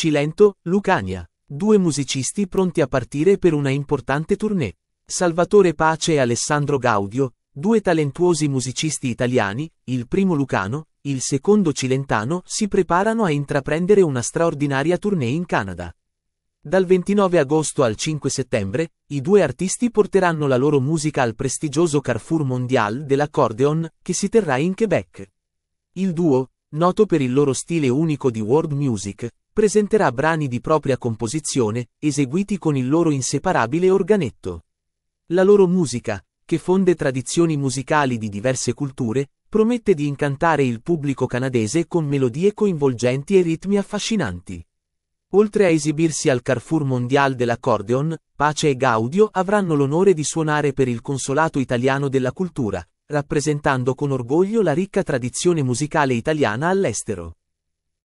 Cilento, Lucania. Due musicisti pronti a partire per una importante tournée. Salvatore Pace e Alessandro Gaudio, due talentuosi musicisti italiani, il primo lucano, il secondo cilentano, si preparano a intraprendere una straordinaria tournée in Canada. Dal 29 agosto al 5 settembre, i due artisti porteranno la loro musica al prestigioso Carrefour Mondial dell'Accordeon, che si terrà in Quebec. Il duo, noto per il loro stile unico di world music, presenterà brani di propria composizione, eseguiti con il loro inseparabile organetto. La loro musica, che fonde tradizioni musicali di diverse culture, promette di incantare il pubblico canadese con melodie coinvolgenti e ritmi affascinanti. Oltre a esibirsi al Carrefour Mondial dell'Accordeon, Pace e Gaudio avranno l'onore di suonare per il Consolato Italiano della Cultura, rappresentando con orgoglio la ricca tradizione musicale italiana all'estero.